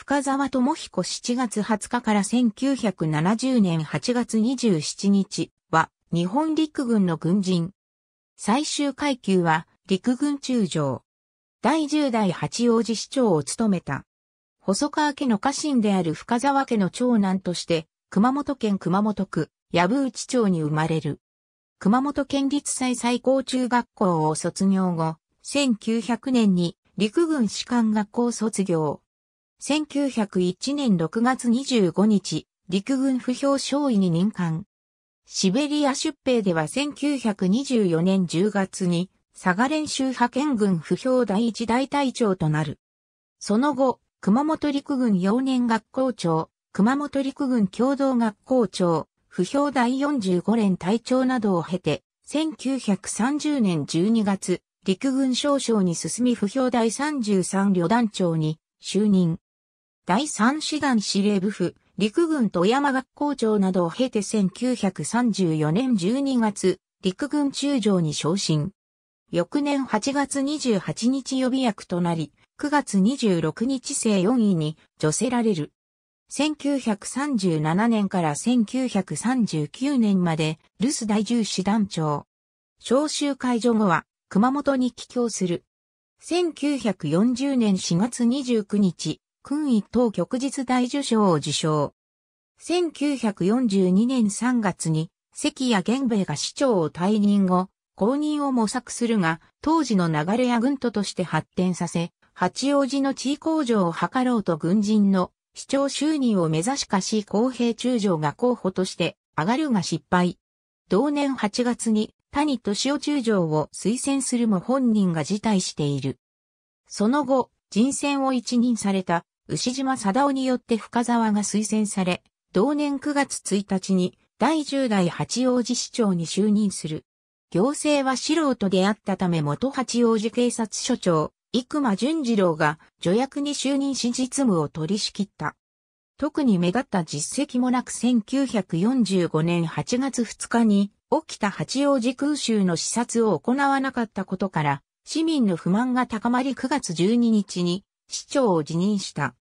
深沢智彦7月20日から1970年8月27日は日本陸軍の軍人。最終階級は陸軍中将。第10代八王子市長を務めた。細川家の家臣である深沢家の長男として、熊本県熊本区、矢部内町に生まれる。熊本県立祭最高中学校を卒業後、1900年に陸軍士官学校卒業。1901年6月25日、陸軍不評少尉に任官。シベリア出兵では1924年10月に、佐賀練習派遣軍不評第一大隊長となる。その後、熊本陸軍幼年学校長、熊本陸軍共同学校長、不評第45連隊長などを経て、1930年12月、陸軍少将に進み不評第33旅団長に就任。第三師団司令部府、陸軍富山学校長などを経て1934年12月、陸軍中将に昇進。翌年8月28日予備役となり、9月26日生4位に除せられる。1937年から1939年まで留守第10師団長。召集解除後は熊本に帰郷する。1940年4月29日、勲一等旭日大受賞を受賞。1942年3月に、関谷玄兵衛が市長を退任後、公認を模索するが、当時の流れや軍都として発展させ、八王子の地位向上を図ろうと軍人の市長就任を目指しかし公平中将が候補として上がるが失敗。同年8月に谷敏夫中将を推薦するも本人が辞退している。その後、人選を一任された牛島貞夫によって深沢が推薦され、同年9月1日に第10代八王子市長に就任する。行政は素人であったため元八王子警察署長、生間淳次郎が助役に就任し実務を取り仕切った。特に目立った実績もなく1945年8月2日に起きた八王子空襲の視察を行わなかったことから市民の不満が高まり9月12日に市長を辞任した。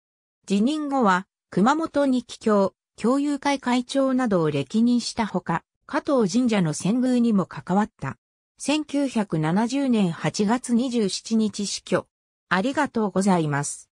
辞任後は、熊本日記教、教友会会長などを歴任したほか、加藤神社の遷宮にも関わった。1970年8月27日死去。ありがとうございます。